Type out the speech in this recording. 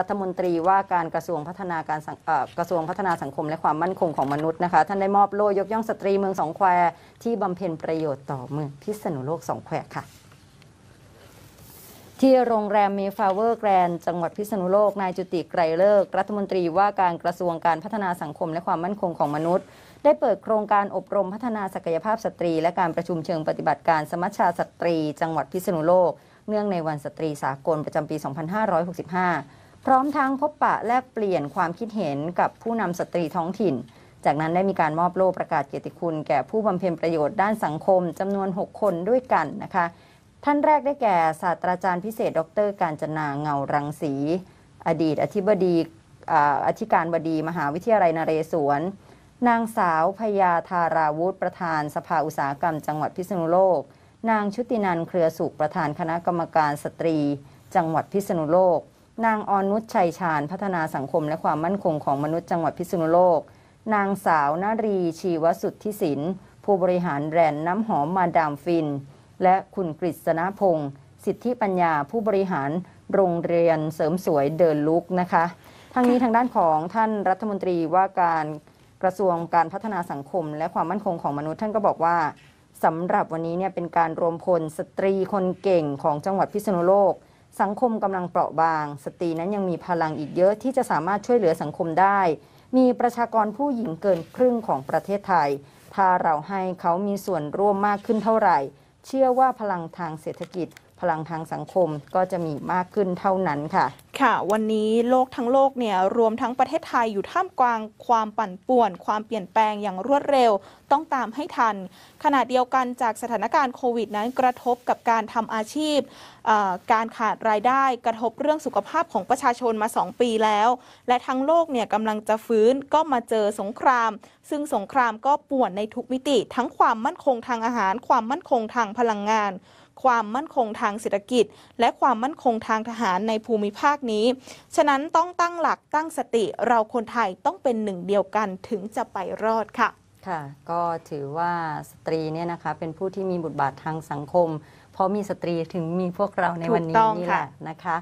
รัฐมนตรีว่าการกระทรวงพัฒนาการกระทรวงพัฒนาสังคมและความมั่นคงของมนุษย์นะคะท่านได้มอบโล่ยกย่องสตรีเมืองสองแควที่บำเพ็ญประโยชน์ต่อเมืองพิษณุโลกสองแควค่ะที่โรงแรมเมฟาเวอร์แกรนจังหวัดพิษณุโลกนายจุติไกรเลิกรัฐมนตรีว่าการกระทรวงการพัฒนาสังคมและความมั่นคงของมนุษย์ ได้เปิดโครงการอบรมพัฒนาศักยภาพสตรี และการประชุมเชิงปฏิบัติการสมัชชาสตรี จังหวัดพิษณุโลกเนื่อง ในวันสตรีสากลประจำปี 2565พร้อมทั้งพบปะแลกเปลี่ยนความคิดเห็นกับผู้นำสตรีท้องถิ่น จากนั้นได้มีการมอบโล่ประกาศเกียรติคุณแก่ผู้บำเพ็ญประโยชน์ด้านสังคมจำนวน 6 คนด้วยกันนะคะ ท่านแรกได้แก่ศาสตราจารย์พิเศษดรการจนาเงารังสี อดีตอธิบดีอธิการบดีมหาวิทยาลัยนเรศวร นางสาว พยาธาราวุฒิประธาน สภาอุตสาหกรรม จังหวัดพิษณุโลก นางชุตินันเครือสุขประธานคณะกรรมการสตรีจังหวัดพิษณุโลกนางออนนุชชัยชาญพัฒนาสังคมและความมั่นคงของมนุษย์จังหวัดพิษณุโลก นางสาวนารีชีวสุทธิศิลป์ผู้บริหารแบรนด์น้ำหอมมาดามฟิน และคุณกฤษณพงศ์สิทธิปัญญาผู้บริหารโรงเรียนเสริมสวยเดินลุกนะคะ ทางนี้ทางด้านของท่านรัฐมนตรีว่าการกระทรวงการพัฒนาสังคม และความมั่นคงของมนุษย์ ท่านก็บอกว่าสำหรับวันนี้เนี่ยเป็นการรวมพลสตรีคนเก่งของจังหวัดพิษณุโลกสังคมกำลังเปราะบาง สตรีนั้นยังมีพลังอีกเยอะที่จะสามารถช่วยเหลือสังคมได้ มีประชากรผู้หญิงเกินครึ่งของประเทศไทยถ้าเราให้เขามีส่วนร่วมมากขึ้นเท่าไหร่ เชื่อว่าพลังทางเศรษฐกิจ พลังทางสังคมก็จะมีมากขึ้นเท่านั้นค่ะค่ะ วันนี้โลกทั้งโลกเนี่ย รวมทั้งประเทศไทยอยู่ท่ามกลางความปั่นป่วน ความเปลี่ยนแปลงอย่างรวดเร็วต้องตามให้ทัน ขณะเดียวกันจากสถานการณ์โควิดนั้นกระทบกับการทำอาชีพการขาดรายได้ กระทบเรื่องสุขภาพของประชาชนมา 2 ปีแล้ว และทั้งโลกเนี่ยกำลังจะฟื้นก็มาเจอสงคราม ซึ่งสงครามก็ป่วนในทุกมิติ ทั้งความมั่นคงทางอาหารความมั่นคงทางพลังงานความมั่นคงทางเศรษฐกิจ และความมั่นคงทางทหารในภูมิภาคนี้ ฉะนั้นต้องตั้งหลักตั้งสติเราคนไทยต้องเป็นหนึ่งเดียวกันถึงจะไปรอดค่ะ ค่ะ ก็ถือว่าสตรีเนี่ยนะคะเป็นผู้ที่มีบทบาททางสังคม เพราะมีสตรีถึงมีพวกเราในวันนี้นี่แหละนะคะ